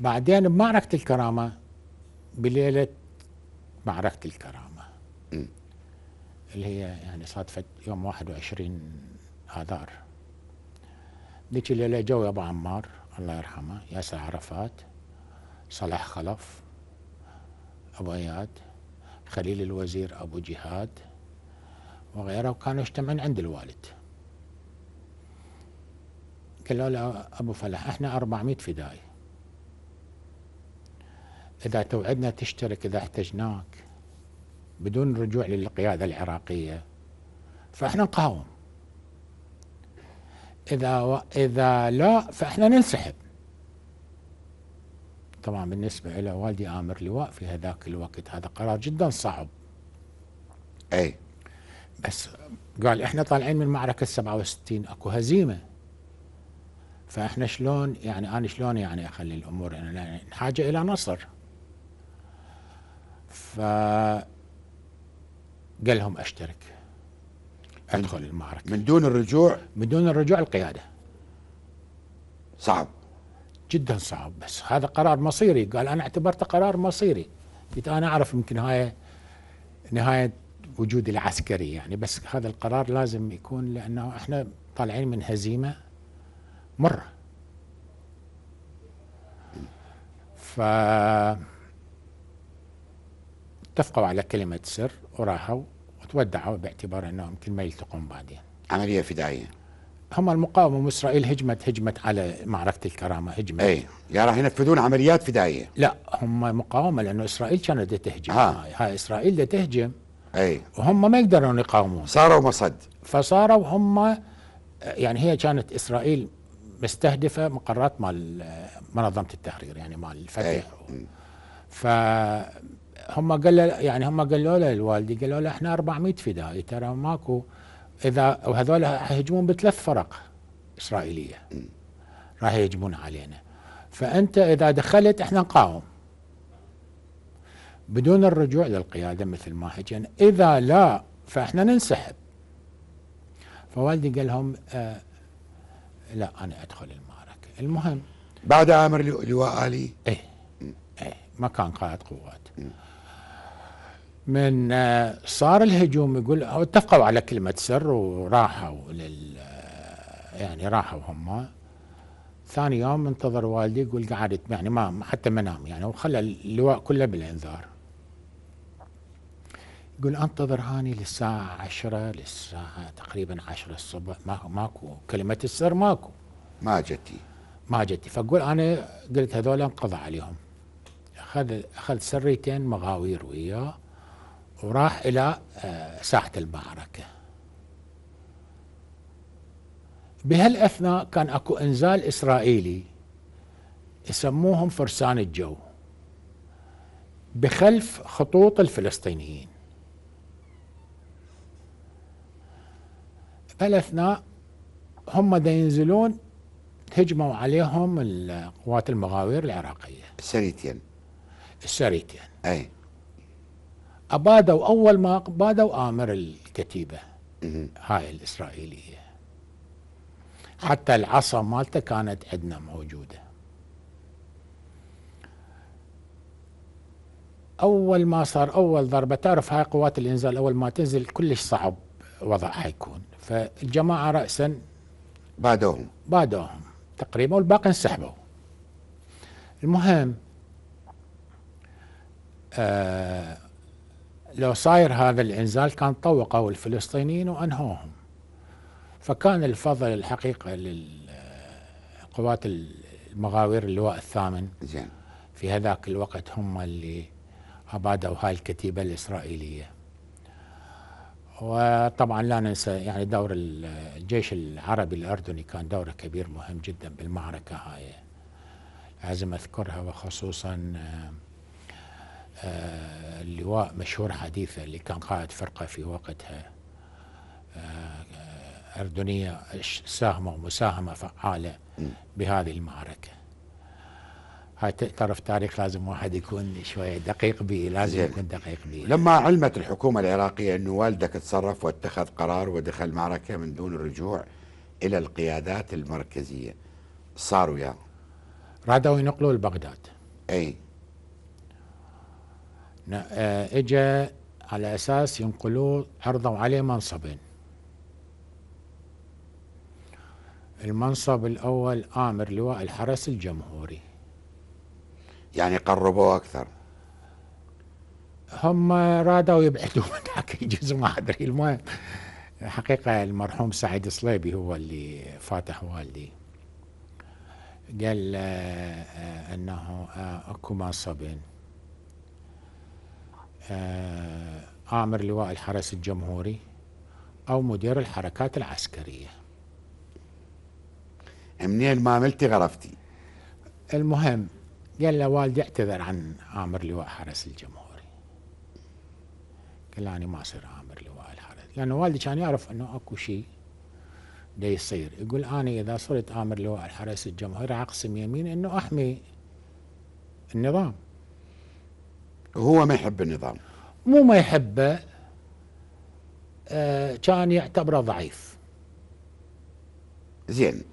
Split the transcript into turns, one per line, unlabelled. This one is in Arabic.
بعدين بمعركة الكرامة بليلة معركة الكرامة اللي هي يعني صادفت يوم 21 آذار ذيك الليلة جو أبو عمار الله يرحمه ياسر عرفات صلاح خلف أبو اياد خليل الوزير أبو جهاد وغيره وكانوا يجتمعون عند الوالد قالوا له أبو فلاح احنا 400 فدائي إذا توعدنا تشترك إذا احتجناك بدون رجوع للقيادة العراقية فإحنا نقاوم إذا و... إذا لا فإحنا ننسحب طبعا بالنسبة إلى والدي آمر لواء في هذاك الوقت هذا قرار جدا صعب أي بس قال إحنا طالعين من معركة 67 أكو هزيمة فإحنا شلون يعني أنا شلون يعني أخلي الأمور يعني حاجه إلى نصر فقال لهم اشترك ادخل المعركه من دون الرجوع من دون الرجوع القياده صعب جدا صعب بس هذا قرار مصيري قال انا اعتبرته قرار مصيري قلت انا اعرف يمكن هاي نهايه وجودي العسكري يعني بس هذا القرار لازم يكون لانه احنا طالعين من هزيمه مره ف اتفقوا على كلمة سر وراحوا وتودعوا باعتبار أنهم يمكن ما يلتقون بعدين عملية فدائية هم المقاومة وإسرائيل هجمت هجمت على معركة الكرامة هجمت أي يعني راح ينفذون عمليات فدائية لا هم مقاومة لأنه إسرائيل كانت تهجم ها. آه. ها إسرائيل تهجم أي وهم ما يقدرون يقاومون صاروا مصد فصاروا هم يعني هي كانت إسرائيل مستهدفة مقرات مال منظمة التحرير يعني مال الفتح إيه. و... ف هم قال يعني هم قالوا له الوالدي قالوا له احنا 400 فدائي ترى ماكو اذا وهذول هيهجمون بثلاث فرق اسرائيليه راح يهجمون علينا فانت اذا دخلت احنا نقاوم بدون الرجوع للقياده مثل ما حكينا اذا لا فاحنا ننسحب فوالدي قال لهم آه لا انا ادخل المعركه المهم بعد امر لواء علي ايه ايه ما كان قائد قوات من آه، صار الهجوم يقول اتفقوا على كلمة سر وراحوا لل آه، يعني راحوا هم ثاني يوم انتظر والدي يقول قعدت يعني ما حتى ما نام يعني وخلى اللواء كله بالانذار يقول انتظر هاني للساعة عشرة للساعة تقريبا عشرة الصبح ما ماكو كلمة السر ماكو ما جتي ما جتي فاقول انا قلت هذول انقضى عليهم اخذ اخذ سريتين مغاوير وياه وراح إلى آه، ساحة المعركة بهالأثناء كان أكو إنزال إسرائيلي يسموهم فرسان الجو بخلف خطوط الفلسطينيين بهالأثناء هم دا ينزلون هجموا عليهم القوات المغاوير العراقية السريتين السريتين أي ابادوا اول ما بادوا امر الكتيبه هاي الاسرائيليه حتى العصا مالته كانت عندنا موجوده اول ما صار اول ضربه تعرف هاي قوات الانزال اول ما تنزل كلش صعب وضعها حيكون فالجماعه راسا بادوهم بادوهم تقريبا والباقي انسحبوا المهم آه لو صاير هذا الإنزال كان طوقوا الفلسطينيين وأنهوهم فكان الفضل الحقيقة للقوات المغاوير اللواء الثامن زين في هذاك الوقت هم اللي أبادوا هاي الكتيبة الإسرائيلية وطبعا لا ننسى يعني دور الجيش العربي الأردني كان دوره كبير مهم جدا بالمعركة هاي لازم أذكرها وخصوصا اللواء مشهور حديثة اللي كان قائد فرقة في وقتها آه، أردنية ساهمة ومساهمة فعالة بهذه المعركة هاي تعرف تاريخ لازم واحد يكون شوية دقيق به لازم زي. يكون دقيق به لما علمت الحكومة العراقية أنه والدك تصرف واتخذ قرار ودخل معركة من دون الرجوع إلى القيادات المركزية صاروا يا رادوا ينقلوا لبغداد أي آه، اجى على اساس ينقلوه عرضوا عليه منصبين المنصب الاول امر لواء الحرس الجمهوري يعني قربوه اكثر هم رادوا يبعدوا من ذاك الجزء ما ادري المهم حقيقه المرحوم سعيد صليبي هو اللي فاتح والدي قال آه، آه، انه اكو منصبين آه، آمر لواء الحرس الجمهوري أو مدير الحركات العسكرية منين ما عملتي غرفتي المهم قال له والدي اعتذر عن آمر لواء حرس الجمهوري قال له أنا ما أصير آمر لواء الحرس لأن والدي كان يعرف أنه أكو شيء دا يصير يقول أنا إذا صرت آمر لواء الحرس الجمهوري أقسم يمين أنه أحمي النظام هو ما يحب النظام مو ما يحبه آه كان يعتبره ضعيف زين